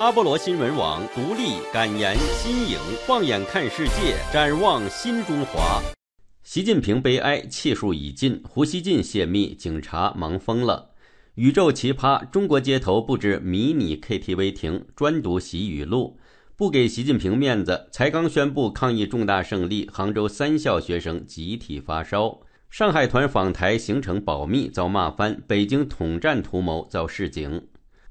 阿波罗新闻网独立、敢言、新颖，放眼看世界，展望新中华。习近平悲哀气数已尽，胡锡进泄密，警察忙疯了。宇宙奇葩，中国街头布置迷你 KTV 亭，专读习语录，不给习近平面子。才刚宣布抗疫重大胜利，杭州三校学生集体发烧。上海团访台行程保密遭骂翻，北京统战图谋遭示警。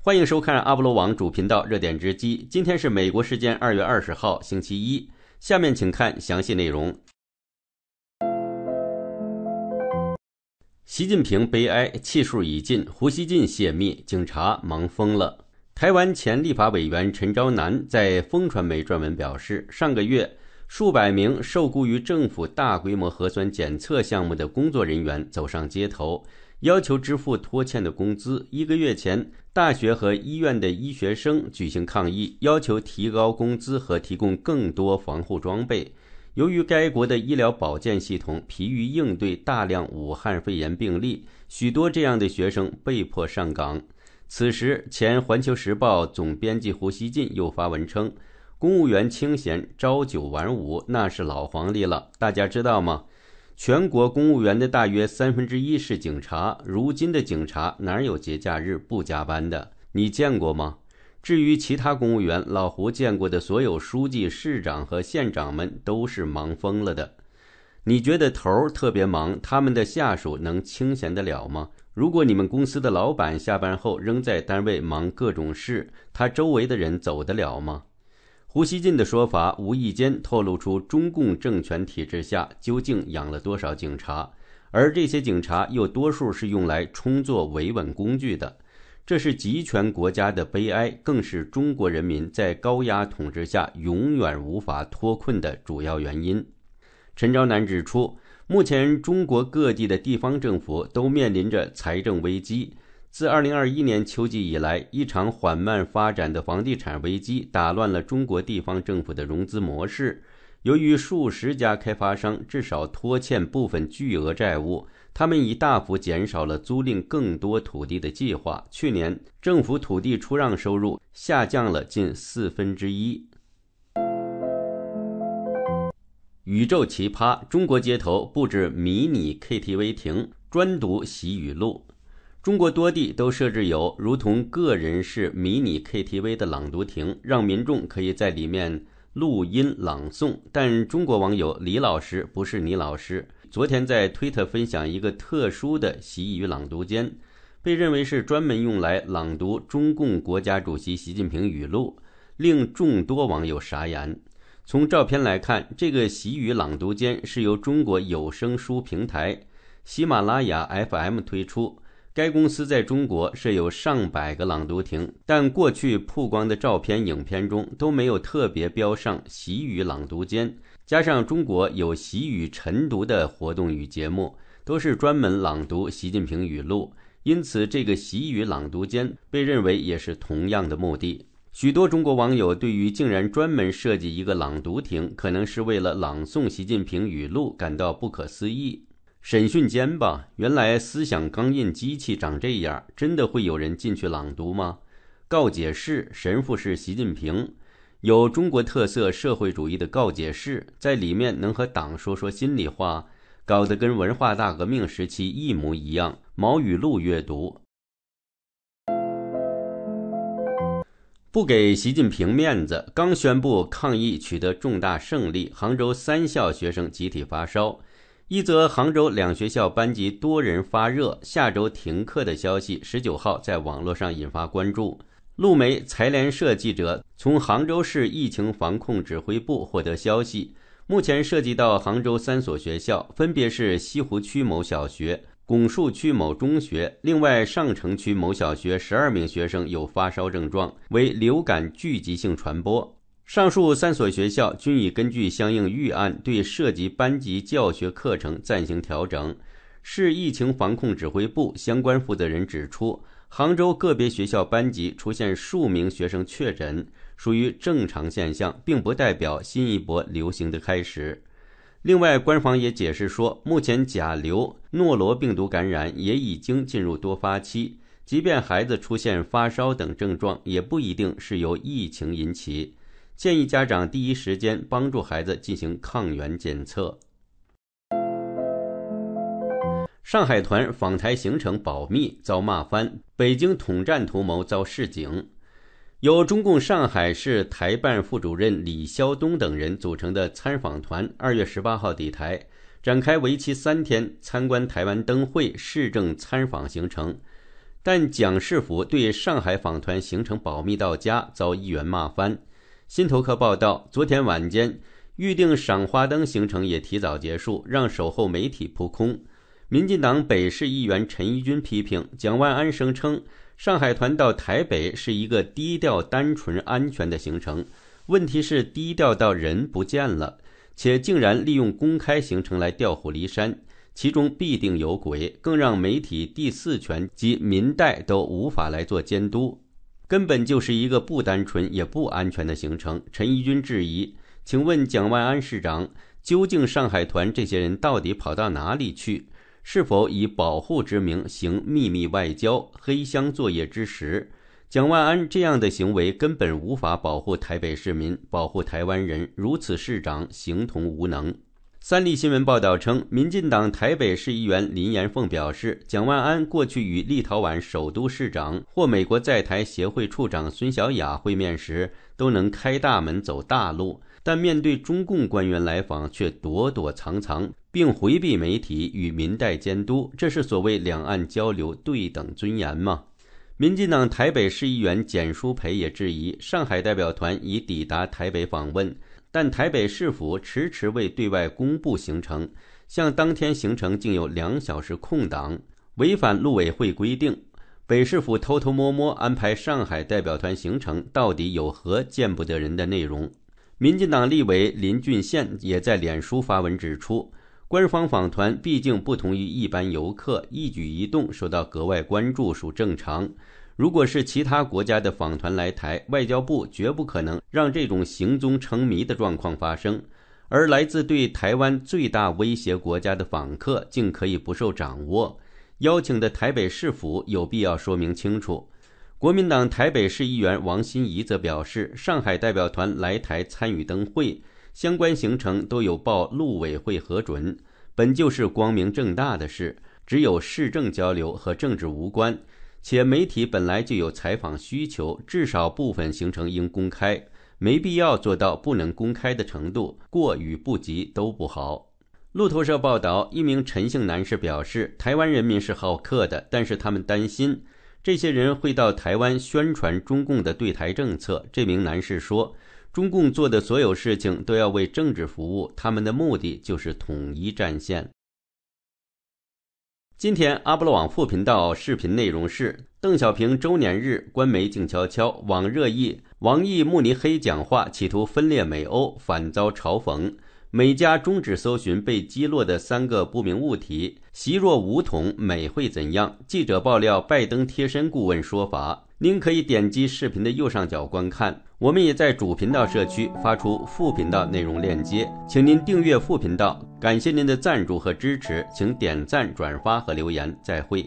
欢迎收看阿波罗网主频道热点直击。今天是美国时间二月二十号星期一，下面请看详细内容。习近平悲哀气数已尽，胡锡进泄密，警察忙疯了。台湾前立法委员陈昭南在《风传媒》撰文表示，上个月，数百名受雇于政府大规模核酸检测项目的工作人员走上街头。要求支付拖欠的工资。一个月前，大学和医院的医学生举行抗议，要求提高工资和提供更多防护装备。由于该国的医疗保健系统疲于应对大量武汉肺炎病例，许多这样的学生被迫上岗。此时，前《环球时报》总编辑胡锡进又发文称：“公务员清闲，朝九晚五，那是老黄历了，大家知道吗？”全国公务员的大约三分之一是警察，如今的警察哪有节假日不加班的？你见过吗？至于其他公务员，老胡见过的所有书记、市长和县长们都是忙疯了的。你觉得头儿特别忙，他们的下属能清闲的了吗？如果你们公司的老板下班后仍在单位忙各种事，他周围的人走得了吗？胡锡进的说法无意间透露出中共政权体制下究竟养了多少警察，而这些警察又多数是用来充作维稳工具的。这是集权国家的悲哀，更是中国人民在高压统治下永远无法脱困的主要原因。陈昭南指出，目前中国各地的地方政府都面临着财政危机。自2021年秋季以来，一场缓慢发展的房地产危机打乱了中国地方政府的融资模式。由于数十家开发商至少拖欠部分巨额债务，他们已大幅减少了租赁更多土地的计划。去年，政府土地出让收入下降了近四分之一。宇宙奇葩，中国街头布置迷你 KTV 亭，专读洗雨露。中国多地都设置有如同个人式迷你 KTV 的朗读亭，让民众可以在里面录音朗诵。但中国网友李老师不是你老师，昨天在推特分享一个特殊的习语朗读间，被认为是专门用来朗读中共国家主席习近平语录，令众多网友傻眼。从照片来看，这个习语朗读间是由中国有声书平台喜马拉雅 FM 推出。该公司在中国设有上百个朗读亭，但过去曝光的照片、影片中都没有特别标上“习语朗读间”。加上中国有“习语晨读”的活动与节目，都是专门朗读习近平语录，因此这个“习语朗读间”被认为也是同样的目的。许多中国网友对于竟然专门设计一个朗读亭，可能是为了朗诵习近平语录，感到不可思议。审讯间吧，原来思想钢印机器长这样，真的会有人进去朗读吗？告解室，神父是习近平，有中国特色社会主义的告解室，在里面能和党说说心里话，搞得跟文化大革命时期一模一样。毛语录阅读，不给习近平面子，刚宣布抗疫取得重大胜利，杭州三校学生集体发烧。一则杭州两学校班级多人发热，下周停课的消息，十九号在网络上引发关注。路媒财联社记者从杭州市疫情防控指挥部获得消息，目前涉及到杭州三所学校，分别是西湖区某小学、拱墅区某中学，另外上城区某小学，十二名学生有发烧症状，为流感聚集性传播。上述三所学校均已根据相应预案对涉及班级教学课程暂行调整。市疫情防控指挥部相关负责人指出，杭州个别学校班级出现数名学生确诊，属于正常现象，并不代表新一波流行的开始。另外，官方也解释说，目前甲流、诺罗病毒感染也已经进入多发期，即便孩子出现发烧等症状，也不一定是由疫情引起。建议家长第一时间帮助孩子进行抗原检测。上海团访台行程保密遭骂翻，北京统战图谋遭示警。由中共上海市台办副主任李肖东等人组成的参访团，二月十八号抵台，展开为期三天参观台湾灯会、市政参访行程。但蒋世福对上海访团行程保密到家，遭议员骂翻。新头客报道，昨天晚间预定赏花灯行程也提早结束，让守候媒体扑空。民进党北市议员陈宜君批评，蒋万安声称上海团到台北是一个低调、单纯、安全的行程，问题是低调到人不见了，且竟然利用公开行程来调虎离山，其中必定有鬼，更让媒体第四权及民代都无法来做监督。根本就是一个不单纯也不安全的行程。陈怡君质疑：“请问蒋万安市长，究竟上海团这些人到底跑到哪里去？是否以保护之名行秘密外交、黑箱作业之实？”蒋万安这样的行为根本无法保护台北市民，保护台湾人。如此市长，形同无能。三立新闻报道称，民进党台北市议员林延凤表示，蒋万安过去与立陶宛首都市长或美国在台协会处长孙小雅会面时，都能开大门走大路，但面对中共官员来访却躲躲藏藏，并回避媒体与民代监督，这是所谓两岸交流对等尊严吗？民进党台北市议员简书培也质疑，上海代表团已抵达台北访问。但台北市府迟迟未对外公布行程，向当天行程竟有两小时空档，违反陆委会规定。北市府偷偷摸摸安排上海代表团行程，到底有何见不得人的内容？民进党立委林俊宪也在脸书发文指出，官方访团毕竟不同于一般游客，一举一动受到格外关注属正常。如果是其他国家的访团来台，外交部绝不可能让这种行踪成谜的状况发生；而来自对台湾最大威胁国家的访客，竟可以不受掌握。邀请的台北市府有必要说明清楚。国民党台北市议员王欣怡则表示：“上海代表团来台参与灯会，相关行程都有报陆委会核准，本就是光明正大的事，只有市政交流和政治无关。”且媒体本来就有采访需求，至少部分行程应公开，没必要做到不能公开的程度。过与不及都不好。路透社报道，一名陈姓男士表示，台湾人民是好客的，但是他们担心这些人会到台湾宣传中共的对台政策。这名男士说，中共做的所有事情都要为政治服务，他们的目的就是统一战线。今天，阿波罗网副频道视频内容是：邓小平周年日，官媒静悄悄，网热议王毅慕尼黑讲话企图分裂美欧，反遭嘲讽。美加终止搜寻被击落的三个不明物体，袭若梧桐，美会怎样？记者爆料，拜登贴身顾问说法。您可以点击视频的右上角观看，我们也在主频道社区发出副频道内容链接，请您订阅副频道。感谢您的赞助和支持，请点赞、转发和留言。再会。